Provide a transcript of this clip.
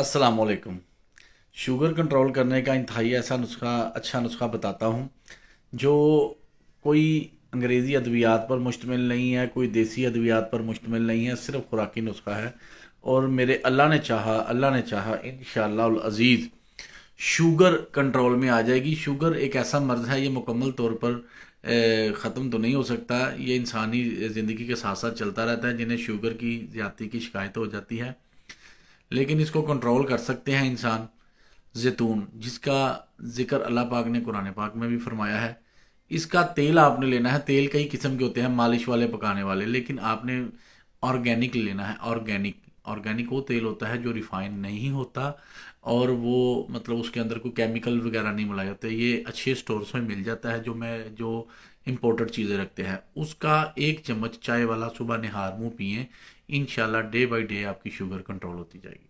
असलकम sugar control करने का इंतहाई ऐसा नुस्खा अच्छा नुस्खा बताता हूँ जो कोई अंग्रेज़ी अद्वियात पर मुश्तमिल नहीं है कोई देसी अद्वियात पर मुश्तमिल नहीं है सिर्फ खुराकी नुस्खा है और मेरे अल्लाह ने चाहा अल्लाह ने चाहा इन अज़ीज़ शुगर कंट्रोल में आ जाएगी शुगर एक ऐसा मर्ज़ है ये मुकम्मल तौर पर ख़त्म तो नहीं हो सकता ये इंसानी ज़िंदगी के साथ साथ चलता रहता है जिन्हें शुगर की ज़्यादती की शिकायत हो जाती है लेकिन इसको कंट्रोल कर सकते हैं इंसान जैतून जिसका जिक्र अल्लाह पाक ने कुरान पाक में भी फरमाया है इसका तेल आपने लेना है तेल कई किस्म के होते हैं मालिश वाले पकाने वाले लेकिन आपने ऑर्गेनिक लेना है ऑर्गेनिक ऑर्गेनिक वो तेल होता है जो रिफाइन नहीं होता और वो मतलब उसके अंदर कोई केमिकल वगैरह नहीं मिलाए जाते ये अच्छे स्टोर्स में मिल जाता है जो मैं जो इम्पोर्टेड चीज़ें रखते हैं उसका एक चम्मच चाय वाला सुबह निहार मुँह पिए इन डे बाई डे आपकी शुगर कंट्रोल होती जाएगी